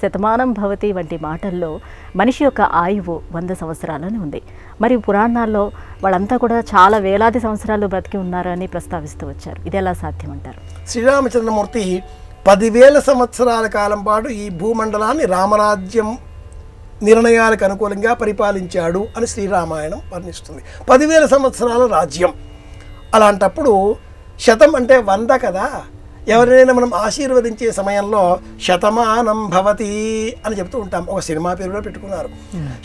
శతమానం భవతి వంటి మాటల్లో మనిషి యొక్క ఆయువు వంద సంవత్సరాలని ఉంది మరియు పురాణాల్లో వాళ్ళంతా కూడా చాలా వేలాది సంవత్సరాలు బ్రతికి ఉన్నారని ప్రస్తావిస్తూ వచ్చారు ఇది ఎలా సాధ్యమంటారు శ్రీరామచంద్రమూర్తి పదివేల సంవత్సరాల కాలం పాటు ఈ భూమండలాన్ని రామరాజ్యం నిర్ణయాలకు అనుకూలంగా పరిపాలించాడు అని శ్రీరామాయణం వర్ణిస్తుంది పదివేల సంవత్సరాల రాజ్యం అలాంటప్పుడు శతం అంటే వంద కదా ఎవరినైనా మనం ఆశీర్వదించే సమయంలో శతమానం భవతి అని చెప్తూ ఉంటాం ఒక సినిమా పేరులో పెట్టుకున్నారు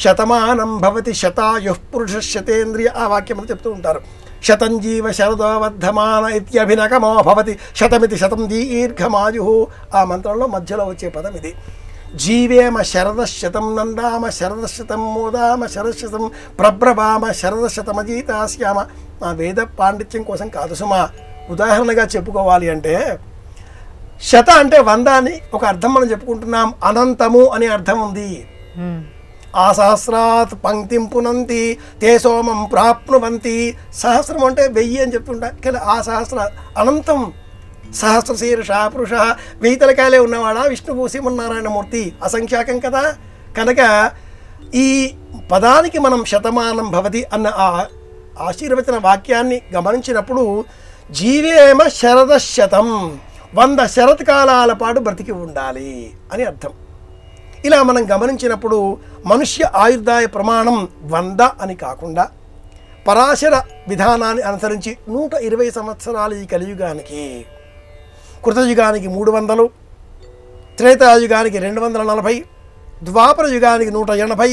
శతమానం భవతి శతాయు పురుష శతేంద్రియ ఆ వాక్యం అని చెప్తూ ఉంటారు శతం జీవ శరదోవర్ధమాన ఇత్యభినకమో భవతి శతమితి శతం దీర్ఘమాయు ఆ మంత్రంలో మధ్యలో వచ్చే పదం ఇది జీవేమ శరదశతం నందామ శరదశతం మోదామ శరదశతం ప్రబ్రభామ శరదశతమజీతాస్యామ మా వేద పాండిత్యం కోసం కాదు సుమా ఉదాహరణగా చెప్పుకోవాలి అంటే శత అంటే వంద అని ఒక అర్థం మనం చెప్పుకుంటున్నాం అనంతము అనే అర్థం ఉంది ఆ సహస్రాత్ పంక్తింపునంతి తే సోమం ప్రాప్నువంతి సహస్రం అంటే వెయ్యి అని చెప్తుంటా కానీ ఆ సహస్ర అనంతం శీర్ష పురుష వెయ్యితలకాయలే ఉన్నవాడా విష్ణుభూ సింహనారాయణమూర్తి అసంఖ్యాకం కదా కనుక ఈ పదానికి మనం శతమానం భవతి అన్న ఆ ఆశీర్వచన వాక్యాన్ని గమనించినప్పుడు జీవేమ శరదశతం వంద శరత్కాలాల పాటు బ్రతికి ఉండాలి అని అర్థం ఇలా మనం గమనించినప్పుడు మనుష్య ఆయుర్దాయ ప్రమాణం వంద అని కాకుండా పరాశర విధానాన్ని అనుసరించి నూట ఇరవై సంవత్సరాలు ఈ కలియుగానికి కృతయుగానికి మూడు వందలు త్రేతాయుగానికి రెండు వందల నలభై ద్వాపర యుగానికి నూట ఎనభై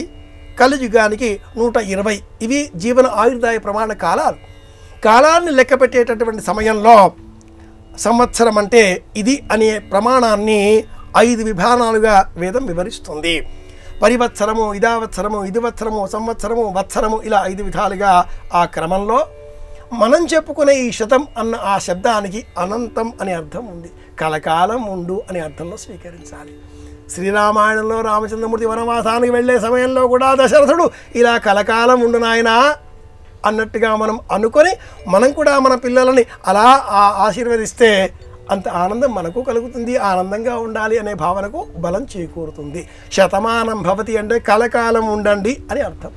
కలియుగానికి నూట ఇరవై ఇవి జీవన ఆయుర్దాయ ప్రమాణ కాలాలు కాలాన్ని లెక్క పెట్టేటటువంటి సమయంలో సంవత్సరం అంటే ఇది అనే ప్రమాణాన్ని ఐదు విభానాలుగా వేదం వివరిస్తుంది పరివత్సరము ఇదావత్సరము ఇదివత్సరము సంవత్సరము వత్సరము ఇలా ఐదు విధాలుగా ఆ క్రమంలో మనం చెప్పుకునే ఈ శతం అన్న ఆ శబ్దానికి అనంతం అనే అర్థం ఉంది కలకాలం ఉండు అనే అర్థంలో స్వీకరించాలి శ్రీరామాయణంలో రామచంద్రమూర్తి వనవాసానికి వెళ్ళే సమయంలో కూడా దశరథుడు ఇలా కలకాలం ఉండు నాయనా అన్నట్టుగా మనం అనుకొని మనం కూడా మన పిల్లలని అలా ఆశీర్వదిస్తే అంత ఆనందం మనకు కలుగుతుంది ఆనందంగా ఉండాలి అనే భావనకు బలం చేకూరుతుంది శతమానం భవతి అంటే కలకాలం ఉండండి అని అర్థం